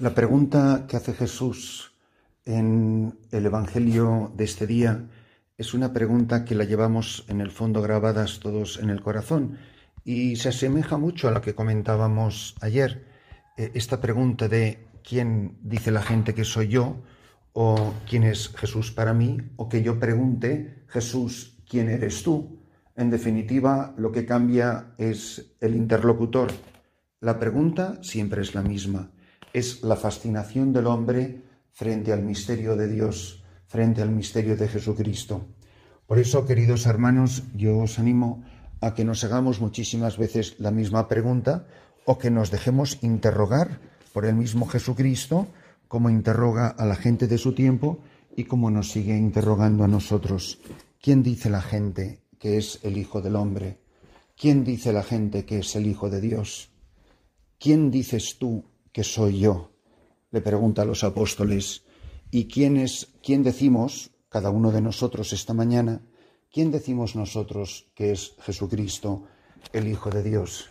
La pregunta que hace Jesús en el Evangelio de este día es una pregunta que la llevamos en el fondo grabadas todos en el corazón y se asemeja mucho a la que comentábamos ayer. Eh, esta pregunta de quién dice la gente que soy yo o quién es Jesús para mí o que yo pregunte Jesús quién eres tú. En definitiva, lo que cambia es el interlocutor. La pregunta siempre es la misma es la fascinación del hombre frente al misterio de Dios, frente al misterio de Jesucristo. Por eso, queridos hermanos, yo os animo a que nos hagamos muchísimas veces la misma pregunta o que nos dejemos interrogar por el mismo Jesucristo, como interroga a la gente de su tiempo y como nos sigue interrogando a nosotros. ¿Quién dice la gente que es el Hijo del Hombre? ¿Quién dice la gente que es el Hijo de Dios? ¿Quién dices tú que soy yo? le pregunta a los apóstoles. ¿Y quién es, quién decimos, cada uno de nosotros esta mañana, quién decimos nosotros que es Jesucristo, el Hijo de Dios?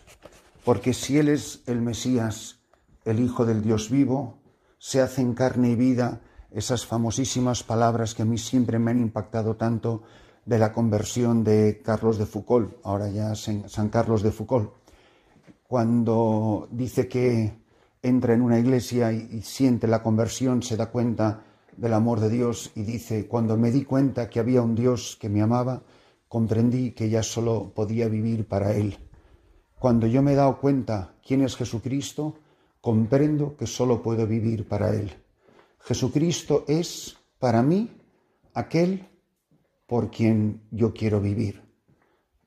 Porque si Él es el Mesías, el Hijo del Dios vivo, se hacen carne y vida esas famosísimas palabras que a mí siempre me han impactado tanto de la conversión de Carlos de Foucault, ahora ya San Carlos de Foucault, cuando dice que entra en una iglesia y, siente la conversión, se da cuenta del amor de Dios y dice, cuando me di cuenta que había un Dios que me amaba, comprendí que ya solo podía vivir para Él. Cuando yo me he dado cuenta quién es Jesucristo, comprendo que solo puedo vivir para Él. Jesucristo es para mí aquel por quien yo quiero vivir,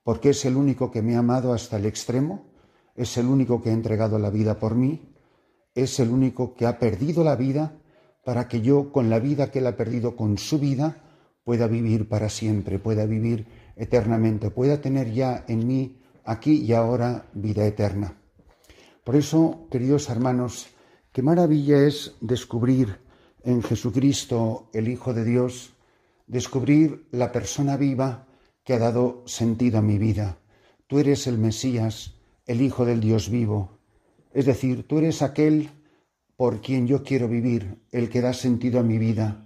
porque es el único que me ha amado hasta el extremo, es el único que ha entregado la vida por mí es el único que ha perdido la vida para que yo, con la vida que él ha perdido con su vida, pueda vivir para siempre, pueda vivir eternamente, pueda tener ya en mí, aquí y ahora, vida eterna. Por eso, queridos hermanos, qué maravilla es descubrir en Jesucristo, el Hijo de Dios, descubrir la persona viva que ha dado sentido a mi vida. Tú eres el Mesías, el Hijo del Dios vivo. Es decir, tú eres aquel por quien yo quiero vivir, el que da sentido a mi vida.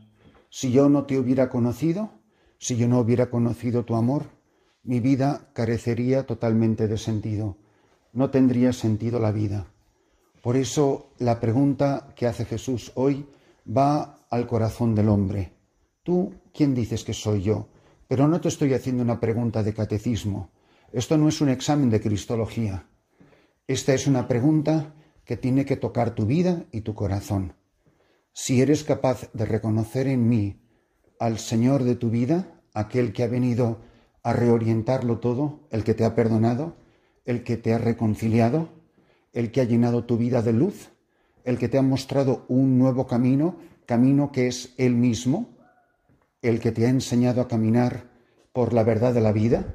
Si yo no te hubiera conocido, si yo no hubiera conocido tu amor, mi vida carecería totalmente de sentido. No tendría sentido la vida. Por eso la pregunta que hace Jesús hoy va al corazón del hombre. Tú, ¿quién dices que soy yo? Pero no te estoy haciendo una pregunta de catecismo. Esto no es un examen de cristología. Esta es una pregunta que tiene que tocar tu vida y tu corazón. Si eres capaz de reconocer en mí al Señor de tu vida, aquel que ha venido a reorientarlo todo, el que te ha perdonado, el que te ha reconciliado, el que ha llenado tu vida de luz, el que te ha mostrado un nuevo camino, camino que es Él mismo, el que te ha enseñado a caminar por la verdad de la vida.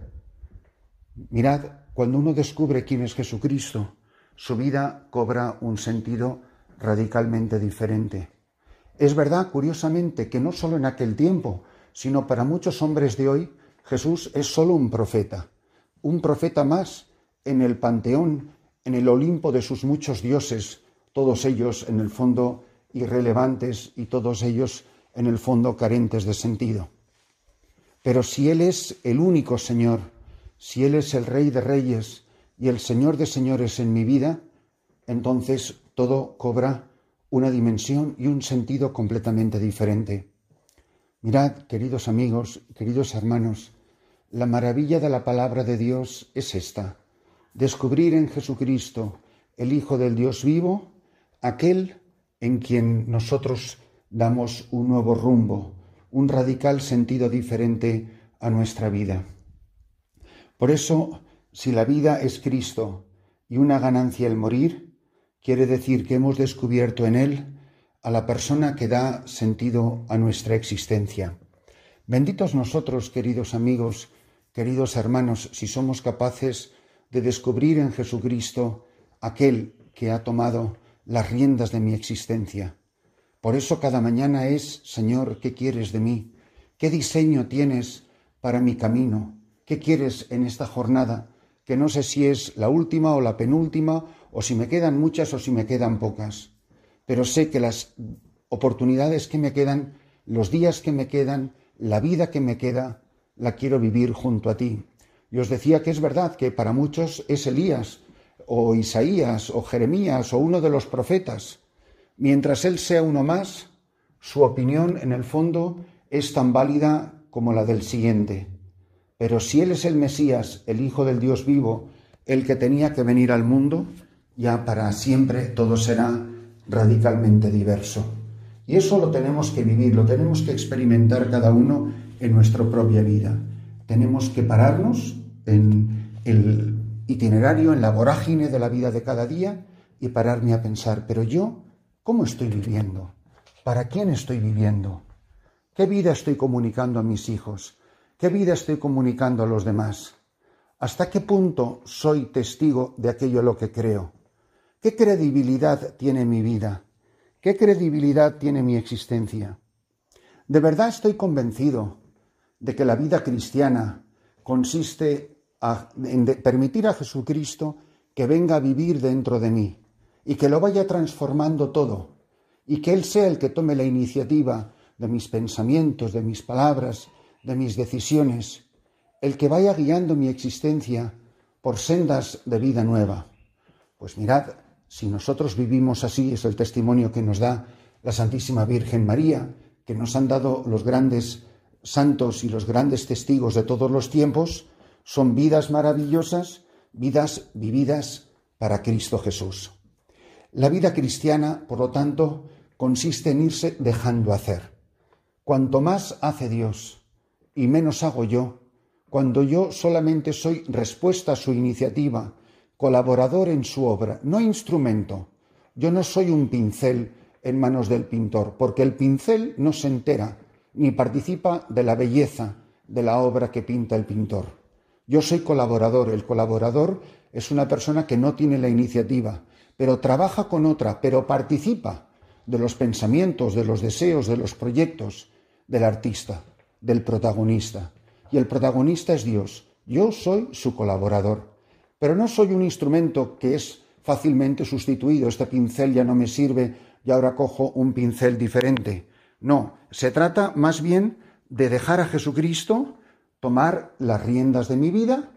Mirad cuando uno descubre quién es Jesucristo, su vida cobra un sentido radicalmente diferente. Es verdad, curiosamente, que no solo en aquel tiempo, sino para muchos hombres de hoy, Jesús es solo un profeta, un profeta más en el panteón, en el Olimpo de sus muchos dioses, todos ellos en el fondo irrelevantes y todos ellos en el fondo carentes de sentido. Pero si Él es el único Señor, si Él es el Rey de Reyes y el Señor de Señores en mi vida, entonces todo cobra una dimensión y un sentido completamente diferente. Mirad, queridos amigos, queridos hermanos, la maravilla de la palabra de Dios es esta, descubrir en Jesucristo, el Hijo del Dios vivo, aquel en quien nosotros damos un nuevo rumbo, un radical sentido diferente a nuestra vida. Por eso, si la vida es Cristo y una ganancia el morir, quiere decir que hemos descubierto en Él a la persona que da sentido a nuestra existencia. Benditos nosotros, queridos amigos, queridos hermanos, si somos capaces de descubrir en Jesucristo aquel que ha tomado las riendas de mi existencia. Por eso cada mañana es, Señor, ¿qué quieres de mí? ¿Qué diseño tienes para mi camino? ¿Qué quieres en esta jornada? Que no sé si es la última o la penúltima, o si me quedan muchas o si me quedan pocas. Pero sé que las oportunidades que me quedan, los días que me quedan, la vida que me queda, la quiero vivir junto a ti. Y os decía que es verdad que para muchos es Elías, o Isaías, o Jeremías, o uno de los profetas. Mientras él sea uno más, su opinión en el fondo es tan válida como la del siguiente. Pero si Él es el Mesías, el Hijo del Dios vivo, el que tenía que venir al mundo, ya para siempre todo será radicalmente diverso. Y eso lo tenemos que vivir, lo tenemos que experimentar cada uno en nuestra propia vida. Tenemos que pararnos en el itinerario, en la vorágine de la vida de cada día y pararme a pensar, pero yo, ¿cómo estoy viviendo? ¿Para quién estoy viviendo? ¿Qué vida estoy comunicando a mis hijos? ¿Qué vida estoy comunicando a los demás? ¿Hasta qué punto soy testigo de aquello lo que creo? ¿Qué credibilidad tiene mi vida? ¿Qué credibilidad tiene mi existencia? De verdad estoy convencido de que la vida cristiana consiste en permitir a Jesucristo que venga a vivir dentro de mí y que lo vaya transformando todo y que Él sea el que tome la iniciativa de mis pensamientos, de mis palabras, de mis decisiones, el que vaya guiando mi existencia por sendas de vida nueva. Pues mirad, si nosotros vivimos así, es el testimonio que nos da la Santísima Virgen María, que nos han dado los grandes santos y los grandes testigos de todos los tiempos, son vidas maravillosas, vidas vividas para Cristo Jesús. La vida cristiana, por lo tanto, consiste en irse dejando hacer. Cuanto más hace Dios, y menos hago yo, cuando yo solamente soy respuesta a su iniciativa, colaborador en su obra, no instrumento. Yo no soy un pincel en manos del pintor, porque el pincel no se entera ni participa de la belleza de la obra que pinta el pintor. Yo soy colaborador. El colaborador es una persona que no tiene la iniciativa, pero trabaja con otra, pero participa de los pensamientos, de los deseos, de los proyectos del artista del protagonista. Y el protagonista es Dios. Yo soy su colaborador. Pero no soy un instrumento que es fácilmente sustituido. Este pincel ya no me sirve y ahora cojo un pincel diferente. No, se trata más bien de dejar a Jesucristo tomar las riendas de mi vida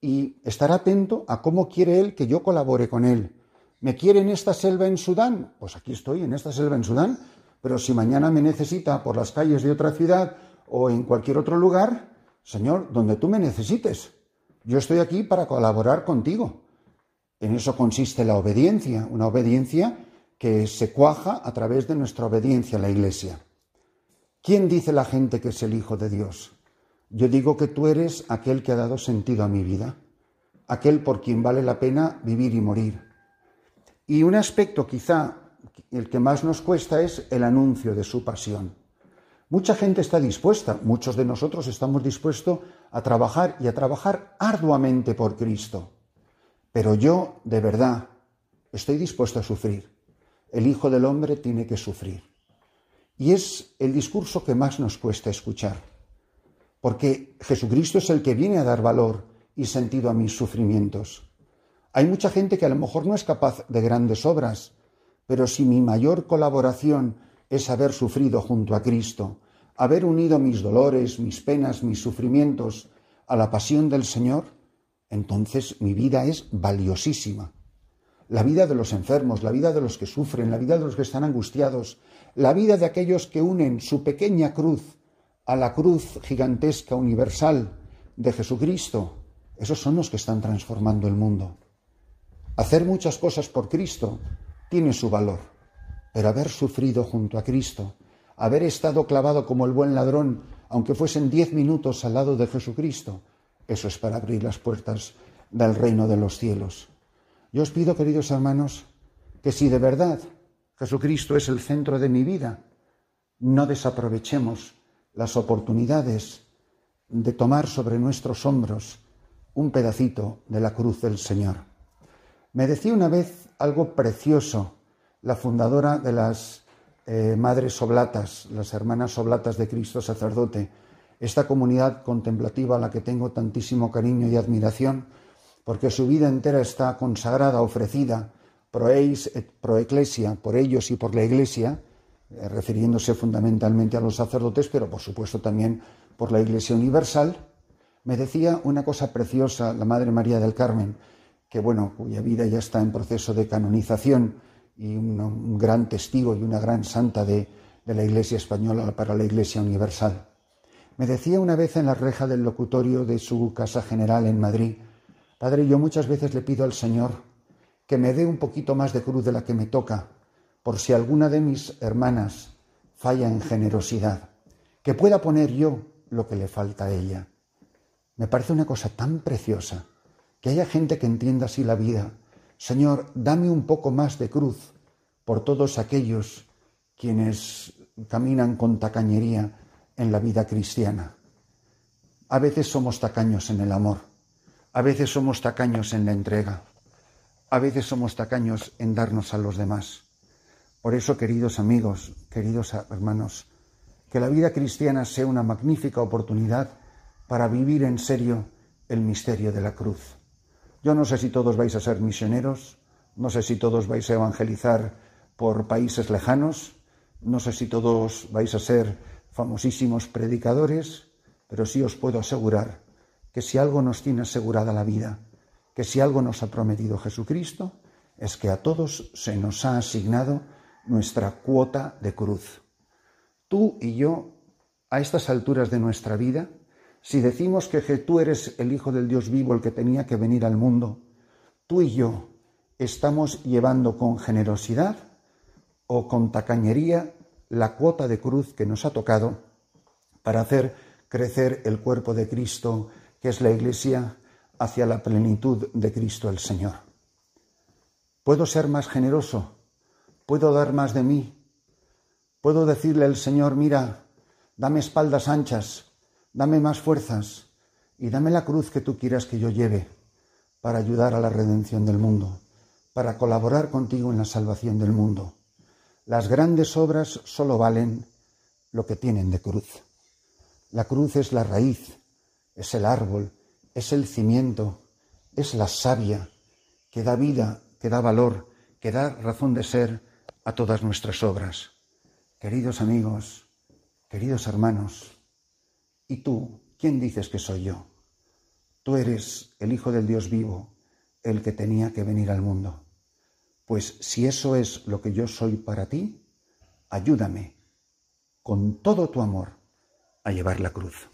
y estar atento a cómo quiere Él que yo colabore con Él. ¿Me quiere en esta selva en Sudán? Pues aquí estoy, en esta selva en Sudán. Pero si mañana me necesita por las calles de otra ciudad o en cualquier otro lugar, Señor, donde tú me necesites. Yo estoy aquí para colaborar contigo. En eso consiste la obediencia, una obediencia que se cuaja a través de nuestra obediencia a la Iglesia. ¿Quién dice la gente que es el Hijo de Dios? Yo digo que tú eres aquel que ha dado sentido a mi vida, aquel por quien vale la pena vivir y morir. Y un aspecto quizá el que más nos cuesta es el anuncio de su pasión. Mucha gente está dispuesta, muchos de nosotros estamos dispuestos a trabajar y a trabajar arduamente por Cristo. Pero yo, de verdad, estoy dispuesto a sufrir. El Hijo del Hombre tiene que sufrir. Y es el discurso que más nos cuesta escuchar. Porque Jesucristo es el que viene a dar valor y sentido a mis sufrimientos. Hay mucha gente que a lo mejor no es capaz de grandes obras, pero si mi mayor colaboración es haber sufrido junto a Cristo, haber unido mis dolores, mis penas, mis sufrimientos a la pasión del Señor, entonces mi vida es valiosísima. La vida de los enfermos, la vida de los que sufren, la vida de los que están angustiados, la vida de aquellos que unen su pequeña cruz a la cruz gigantesca, universal de Jesucristo, esos son los que están transformando el mundo. Hacer muchas cosas por Cristo tiene su valor, pero haber sufrido junto a Cristo, haber estado clavado como el buen ladrón, aunque fuesen diez minutos al lado de Jesucristo, eso es para abrir las puertas del reino de los cielos. Yo os pido, queridos hermanos, que si de verdad Jesucristo es el centro de mi vida, no desaprovechemos las oportunidades de tomar sobre nuestros hombros un pedacito de la cruz del Señor. Me decía una vez algo precioso la fundadora de las eh, madres Oblatas, las hermanas Oblatas de Cristo Sacerdote, esta comunidad contemplativa a la que tengo tantísimo cariño y admiración, porque su vida entera está consagrada, ofrecida, pro, eis pro por ellos y por la Iglesia, eh, refiriéndose fundamentalmente a los sacerdotes, pero por supuesto también por la Iglesia Universal, me decía una cosa preciosa la Madre María del Carmen, que bueno, cuya vida ya está en proceso de canonización, y un gran testigo y una gran santa de, de la Iglesia española para la Iglesia universal. Me decía una vez en la reja del locutorio de su casa general en Madrid, Padre, yo muchas veces le pido al Señor que me dé un poquito más de cruz de la que me toca, por si alguna de mis hermanas falla en generosidad, que pueda poner yo lo que le falta a ella. Me parece una cosa tan preciosa, que haya gente que entienda así la vida, Señor, dame un poco más de cruz por todos aquellos quienes caminan con tacañería en la vida cristiana. A veces somos tacaños en el amor, a veces somos tacaños en la entrega, a veces somos tacaños en darnos a los demás. Por eso, queridos amigos, queridos hermanos, que la vida cristiana sea una magnífica oportunidad para vivir en serio el misterio de la cruz. Yo no sé si todos vais a ser misioneros, no sé si todos vais a evangelizar por países lejanos, no sé si todos vais a ser famosísimos predicadores, pero sí os puedo asegurar que si algo nos tiene asegurada la vida, que si algo nos ha prometido Jesucristo, es que a todos se nos ha asignado nuestra cuota de cruz. Tú y yo, a estas alturas de nuestra vida, si decimos que tú eres el Hijo del Dios vivo, el que tenía que venir al mundo, tú y yo estamos llevando con generosidad o con tacañería la cuota de cruz que nos ha tocado para hacer crecer el cuerpo de Cristo, que es la Iglesia, hacia la plenitud de Cristo el Señor. Puedo ser más generoso, puedo dar más de mí, puedo decirle al Señor, mira, dame espaldas anchas, dame más fuerzas y dame la cruz que tú quieras que yo lleve para ayudar a la redención del mundo, para colaborar contigo en la salvación del mundo. Las grandes obras solo valen lo que tienen de cruz. La cruz es la raíz, es el árbol, es el cimiento, es la savia que da vida, que da valor, que da razón de ser a todas nuestras obras. Queridos amigos, queridos hermanos, ¿Y tú quién dices que soy yo? Tú eres el Hijo del Dios vivo, el que tenía que venir al mundo. Pues si eso es lo que yo soy para ti, ayúdame con todo tu amor a llevar la cruz.